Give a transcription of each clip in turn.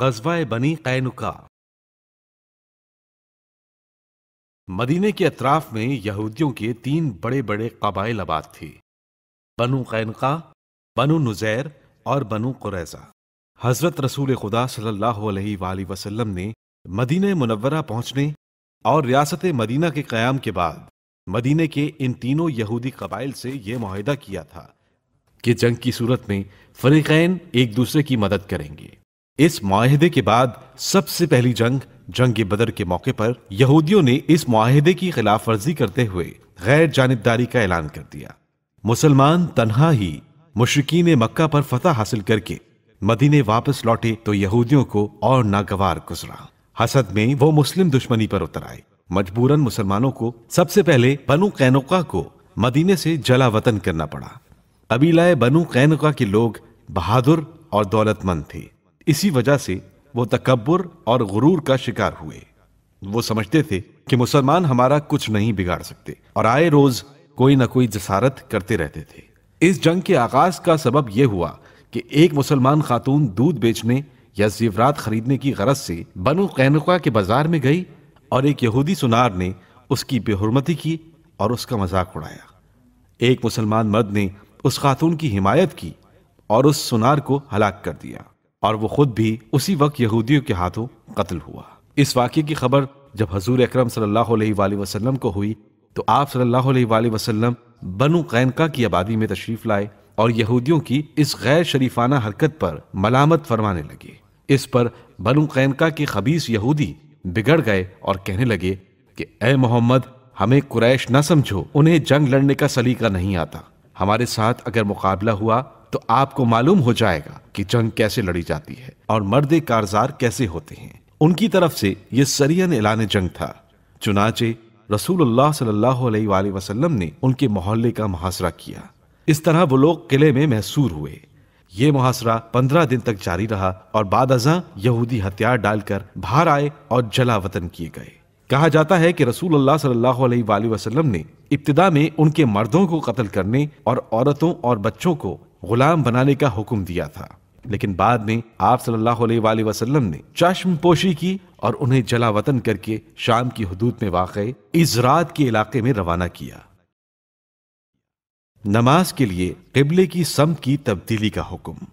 गजवा बनी कैनुका मदीने के अतराफ में यहूदियों के तीन बड़े बड़े कबाइल आबाद थे बनु कैनका बनु नुजैर और बनु कुरैजा हजरत रसूल खुदा सल्लल्लाहु अलैहि वसल्लम ने मदीने मुनवरा पहुंचने और रियासत मदीना के क़्याम के बाद मदीने के इन तीनों यहूदी कबाइल से यह माहिदा किया था कि जंग की सूरत में फ़रीक़ैन एक दूसरे की मदद करेंगे इस माहदे के बाद सबसे पहली जंग जंग बदर के मौके पर यहूदियों ने इस माहदे की खिलाफ वर्जी करते हुए गैर जानबदारी का ऐलान कर दिया मुसलमान तनहा ही ने मक्का पर फतह हासिल करके मदीने वापस लौटे तो यहूदियों को और नागवार गुजरा हसद में वो मुस्लिम दुश्मनी पर उतर आए मजबूरन मुसलमानों को सबसे पहले बनु कैनुका को मदीने से जला वतन करना पड़ा कबीला बनु कैनुका के लोग बहादुर और दौलतमंद थे इसी वजह से वो तकबर और गुरूर का शिकार हुए वो समझते थे कि मुसलमान हमारा कुछ नहीं बिगाड़ सकते और आए रोज कोई ना कोई जसारत करते रहते थे इस जंग के आगाज का सबब यह हुआ कि एक मुसलमान खातून दूध बेचने या जीवरात खरीदने की गरज से बनु कैनका के बाजार में गई और एक यहूदी सुनार ने उसकी बेहरमती की और उसका मजाक उड़ाया एक मुसलमान मर्द ने उस खातून की हिमायत की और उस सुनार को हलाक कर दिया और वो खुद भी उसी वक्त यहूदियों के हाथों कत्ल हुआ इस वाक्य की खबर जब हजूर अक्रम सल्लल्लाहु को हुई तो आप सल्लल्लाहु अलैहि बनु कैनका की आबादी में तशरीफ लाए और यहूदियों की इस गैर शरीफाना हरकत पर मलामत फरमाने लगे इस पर बनु कैनका के खबीस यहूदी बिगड़ गए और कहने लगे कि अ मोहम्मद हमें कुरैश न समझो उन्हें जंग लड़ने का सलीका नहीं आता हमारे साथ अगर मुकाबला हुआ तो आपको मालूम हो जाएगा कि जंग कैसे लड़ी जाती है और मर्द कारजार कैसे होते हैं उनकी तरफ से यह सरियन एलान जंग था चुनाचे रसूल सल्लल्लाहु ने उनके मोहल्ले का मुहासरा किया इस तरह वो लोग किले में महसूर हुए ये मुहासरा पंद्रह दिन तक जारी रहा और बाद अजा यहूदी हथियार डालकर बाहर आए और जला वतन किए गए कहा जाता है कि रसूल अल्लाह सल्लल्लाहु अलैहि वसल्लम ने इब्तदा में उनके मर्दों को कत्ल करने और औरतों और बच्चों को गुलाम बनाने का हुक्म दिया था लेकिन बाद में आप सल्लल्लाहु अलैहि वसल्लम ने चश्म पोशी की और उन्हें जलावतन करके शाम की हदूद में वाक़ इजरात के इलाके में रवाना किया नमाज के लिए किबले की सम की तब्दीली का हुक्म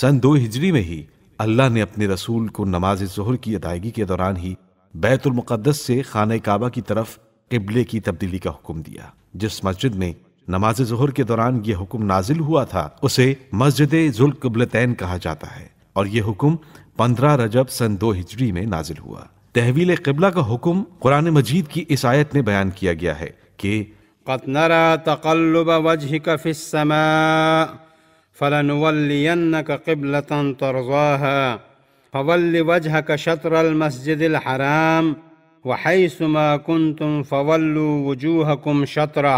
सन दो हिजरी में ही अल्लाह ने अपने रसूल को नमाज जहर की अदायगी के दौरान ही बैतुलमक़दस से खान काबा की तरफ किबले की तब्दीली का हुक्म दिया जिस मस्जिद में नमाज जहर के दौरान यह हुक्म नाजिल हुआ था उसे मस्जिद जुलकबलतैन कहा जाता है और यह हुक्म पंद्रह रजब सन दो हिजरी में नाजिल हुआ तहवील कबला का हुक्म कुरान मजीद की इस आयत में बयान किया गया है कि وحيثما كنتم فولوا وجوهكم वहैसमा कुन तुम फ़वल्लु वजूहकुम शतरा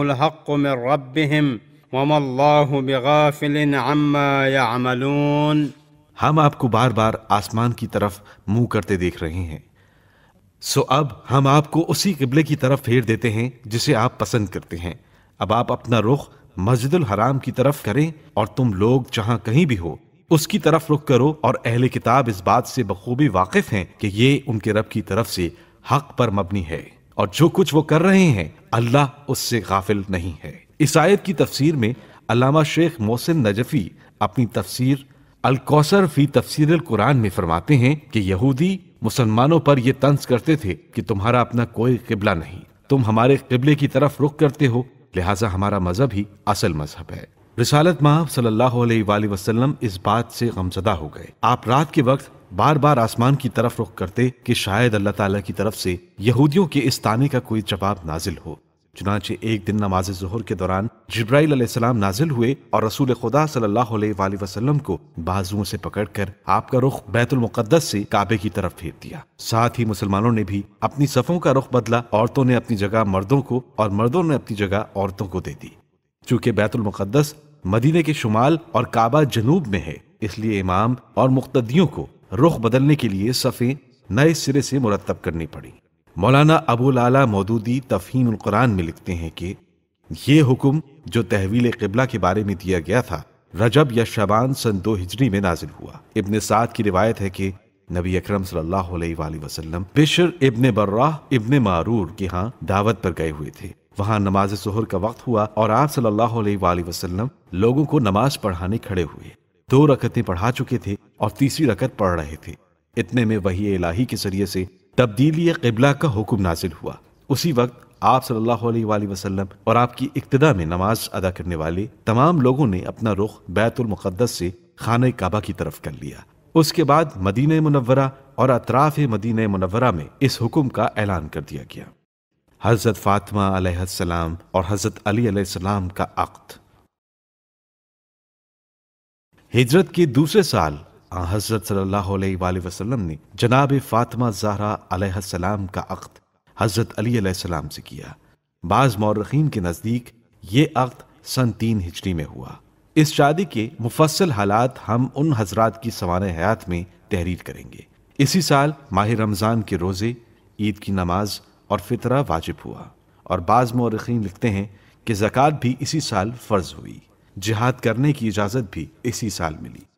الحق من ربهم وما الله بغافل عما يعملون हम आपको बार बार आसमान की तरफ मुंह करते देख रहे हैं सो अब हम आपको उसी किबले की तरफ फेर देते हैं जिसे आप पसंद करते हैं अब आप अपना रुख मस्जिद हराम की तरफ करें और तुम लोग जहां कहीं भी हो उसकी तरफ रुख करो और अहले किताब इस बात से बखूबी वाकिफ हैं कि ये उनके रब की तरफ से हक पर मबनी है और जो कुछ वो कर रहे हैं अल्लाह उससे गाफिल नहीं है इस आयत की तफसीर में अलामा शेख मोहसिन नजफी अपनी तफसीर अलकौसर फी तफसर कुरान में फरमाते हैं कि यहूदी मुसलमानों पर यह तंज करते थे कि तुम्हारा अपना कोई किबला नहीं तुम हमारे किबले की तरफ रुख करते हो लिहाजा हमारा मजहब ही असल मजहब है रिसालत माह सल्लल्लाहु अलैहि वसल्लम इस बात से गमजदा हो गए आप रात के वक्त बार बार आसमान की तरफ रुख करते कि शायद अल्लाह ताला की तरफ से यहूदियों के इस ताने का कोई जवाब नाजिल हो चुनाचे एक दिन नमाज जहर के दौरान जब्राइल नाजिल हुए और रसूल खुदा सल्लल्लाहु अलैहि वसल्लम को बाजुओं से पकड़कर आपका रुख बैतुल से काबे की तरफ फेर दिया साथ ही मुसलमानों ने भी अपनी सफ़ों का रुख बदला औरतों ने अपनी जगह मर्दों को और मर्दों ने अपनी जगह औरतों को दे दी चूंकि बैतुल मदीने के शुमाल और काबा जनूब में है इसलिए इमाम और मुख्तियों को रुख बदलने के लिए सफ़े नए सिरे से मुरतब करनी पड़ी मौलाना अबू लाला मौदूदी तफहीम कुरान में लिखते हैं कि ये हुक्म जो तहवील कबला के बारे में दिया गया था रजब या शबान सन दो हिजरी में नाजिल हुआ इबन साद की रिवायत है कि नबी अक्रम सल्ला वसलम बिशर इबन बर्राह इबन मारूर के यहाँ दावत पर गए हुए थे वहाँ नमाज जहर का वक्त हुआ और आप सल्लल्लाहु अलैहि वसल्लम लोगों को नमाज पढ़ाने खड़े हुए दो रकतें पढ़ा चुके थे और तीसरी रकत पढ़ रहे थे इतने में वही इलाही के जरिए से तब्दीली कबला का हुक्म नाजिल हुआ उसी वक्त आप सल्लल्लाहु अलैहि वसल्लम और आपकी इब्तदा में नमाज अदा करने वाले तमाम लोगों ने अपना रुख बैतुल मुक़द्दस से खान काबा की तरफ कर लिया उसके बाद मदीन मनवरा और अतराफ मदीन मनवरा में इस हुक्म का ऐलान कर दिया गया हज़रत फ़ातिमा अलैहिस्सलाम और हज़रत अली अलैहिस्सलाम का अक्त हिजरत के दूसरे साल हज़रत सल्लल्लाहु अलैहि वसल्लम ने जनाब फ़ातिमा जहरा अलैहिस्सलाम का अक्त हज़रत अली अलैहिस्सलाम से किया बाज़ मौरखीन के नज़दीक ये अक्त सन तीन हिजरी में हुआ इस शादी के मुफसल हालात हम उन हजरात की सवान हयात में तहरीर करेंगे इसी साल माहिर रमज़ान के रोज़े ईद की नमाज़ और फितरा वाजिब हुआ और बाज़ मौरखीन लिखते हैं कि जक़ात भी इसी साल फ़र्ज हुई जिहाद करने की इजाज़त भी इसी साल मिली